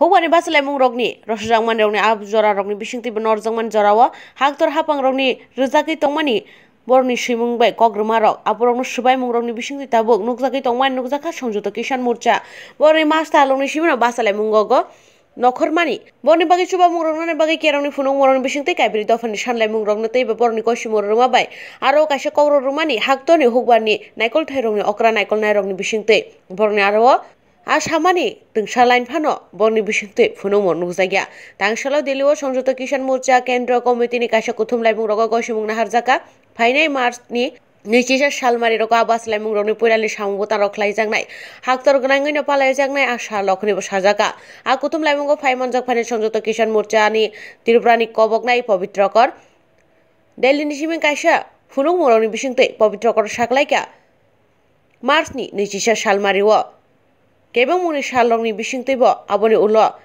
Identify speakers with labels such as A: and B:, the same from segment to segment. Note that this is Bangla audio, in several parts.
A: howani basalai mung rokni rosjangmani rokni ab jora rokni bising tibe norjangmani jorawa haktor hapang rokni rjaki tongmani borni simung bai kogroma rok aporokno subai mung rokni bising tabuk nukjaki tongmani nukjaka সংযুক্ত কিষাণ মোর্চা borni masta longni simino basalai mung gogo নখরমানি বনি বাগি চুবা মুরনের বাগি কেরনি ফুনং মরন বিশিংতে কাইবিরি দফানি সানলাই মুং রংন তেইবে বরনি কইসি মর রুমা বাই আরো কাইসা কৌর রুমানি হাকতনি হুকবানি নাইকল থাই রংনি অকরা নাইকল নাই রংনি বিশিংতে বরনি আরো আসামানি তিংসা ফানো বনি বিশিংতে ফুনুমন নুকজাগিয়া তাংসালাও দিল্লিও সংযুক্ত কিষাণ মোর্চা কেন্দ্র কমিটিনি কাশা কুথুমলাইমুং রগ নাহার জাকা ফাইনাই মার্চনি নিচিসা সালমারি রক আবাস লাইমুং রনি পৈরালি সামুবতা রখলাই জাগনাই হাক্তর গনাঙ্গিন পালাই জাগনাই আশা বসা সাজাকা আ কুতুম লাইমুঙ্গ জক জাগফানি সংযুক্ত কিষাণ মোর্চা আনি কবক নাই পবিত্র কর দিল্লি নিশিমিং কাশা ফুনুং মরনি বিশিংতে পবিত্রকর সাকলাইকা মার্চনি নিচিসা ও 개방문의 샬롱니 미싱테버 아버니 올라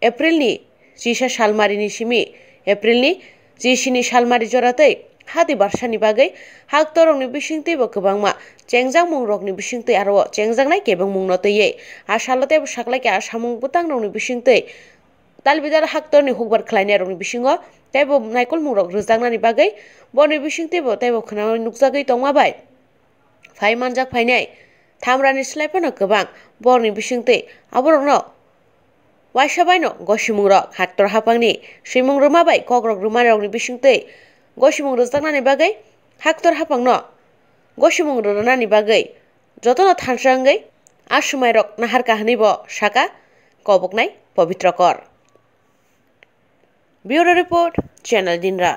A: 에프릴니 지샤 샬마리니 시미 에프릴니 지시니 সালমারি 저라테 হাদি বারসানি বাগৈ হাক তরংনি বিশিং তৈব কবাংমা চেংজাং মুং রকনি তৈ আরো চেংজাং নাই কেবং মুং নতৈয়ে আশালতে সাকলাকে আসামুং বুতাং রংনি তাল বিদার হাক তরনি হুকবার খ্লাইনি রংনি বিসিংগ তাইব নাইকল মুং রক রোজাংনানি বাগৈ বনি বিশিং তৈব তাইব খনা নুকজাগৈ তংমাবাই ফাইমানজাক ফাইনাই थामरानि सिलाइफोरनो गोबां बरनि बिसिंते आबरनो वाइसाबाइनो गसिमुंर खातर हाफांनि सिमुं रुमाबाय कग्रग रुमारगनि बिसिंते गसिमुं रुजांनानै बागै खाक्तर हाफांनो गसिमुं रुनानै बागै যতন থানসাঙ্গৈ আর সময় রক নাহার কাহানিব শাকা কবক নাই পবিত্রকর ব্যুরো রিপোর্ট চ্যানেল দিনরা